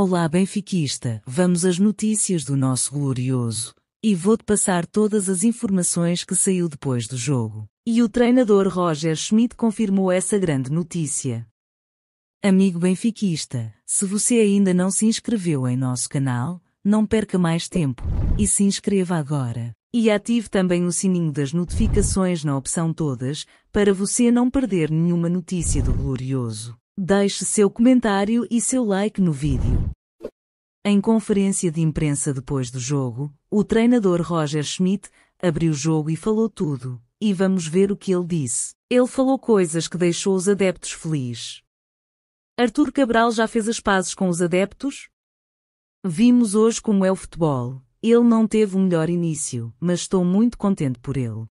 Olá benfiquista, vamos às notícias do nosso glorioso. E vou-te passar todas as informações que saiu depois do jogo. E o treinador Roger Schmidt confirmou essa grande notícia. Amigo benfiquista, se você ainda não se inscreveu em nosso canal, não perca mais tempo e se inscreva agora. E ative também o sininho das notificações na opção Todas, para você não perder nenhuma notícia do Glorioso. Deixe seu comentário e seu like no vídeo. Em conferência de imprensa depois do jogo, o treinador Roger Schmidt abriu o jogo e falou tudo. E vamos ver o que ele disse. Ele falou coisas que deixou os adeptos felizes. Arthur Cabral já fez as pazes com os adeptos? Vimos hoje como é o futebol. Ele não teve o melhor início, mas estou muito contente por ele.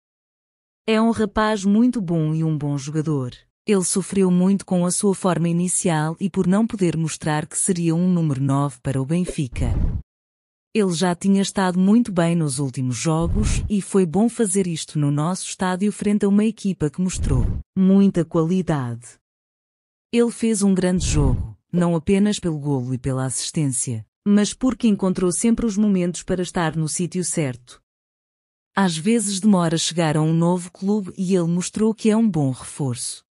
É um rapaz muito bom e um bom jogador. Ele sofreu muito com a sua forma inicial e por não poder mostrar que seria um número 9 para o Benfica. Ele já tinha estado muito bem nos últimos jogos e foi bom fazer isto no nosso estádio frente a uma equipa que mostrou muita qualidade. Ele fez um grande jogo, não apenas pelo golo e pela assistência, mas porque encontrou sempre os momentos para estar no sítio certo. Às vezes demora chegar a um novo clube e ele mostrou que é um bom reforço.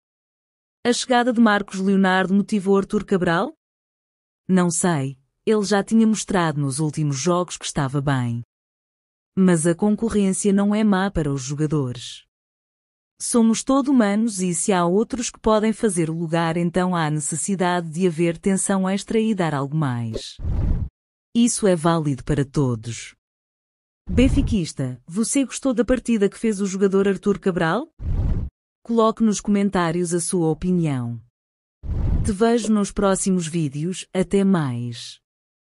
A chegada de Marcos Leonardo motivou Arthur Cabral? Não sei. Ele já tinha mostrado nos últimos jogos que estava bem. Mas a concorrência não é má para os jogadores. Somos todos humanos e se há outros que podem fazer o lugar, então há necessidade de haver tensão extra e dar algo mais. Isso é válido para todos. Benfiquista, você gostou da partida que fez o jogador Arthur Cabral? Coloque nos comentários a sua opinião. Te vejo nos próximos vídeos, até mais.